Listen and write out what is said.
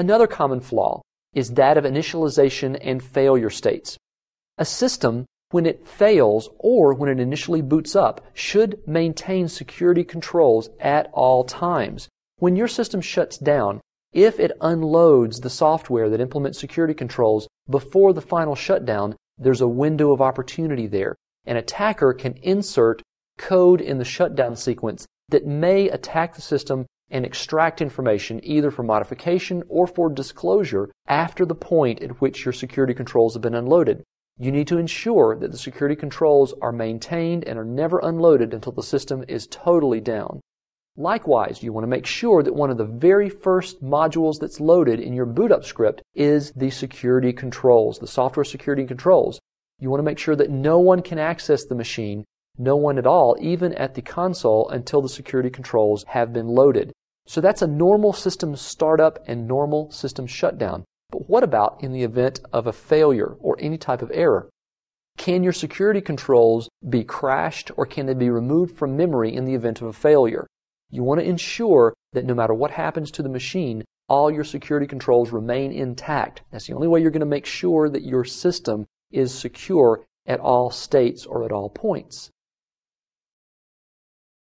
Another common flaw is that of initialization and failure states. A system, when it fails or when it initially boots up, should maintain security controls at all times. When your system shuts down, if it unloads the software that implements security controls before the final shutdown, there's a window of opportunity there. An attacker can insert code in the shutdown sequence that may attack the system and extract information either for modification or for disclosure after the point at which your security controls have been unloaded. You need to ensure that the security controls are maintained and are never unloaded until the system is totally down. Likewise, you want to make sure that one of the very first modules that's loaded in your boot up script is the security controls, the software security controls. You want to make sure that no one can access the machine no one at all, even at the console, until the security controls have been loaded. So that's a normal system startup and normal system shutdown. But what about in the event of a failure or any type of error? Can your security controls be crashed or can they be removed from memory in the event of a failure? You want to ensure that no matter what happens to the machine, all your security controls remain intact. That's the only way you're going to make sure that your system is secure at all states or at all points.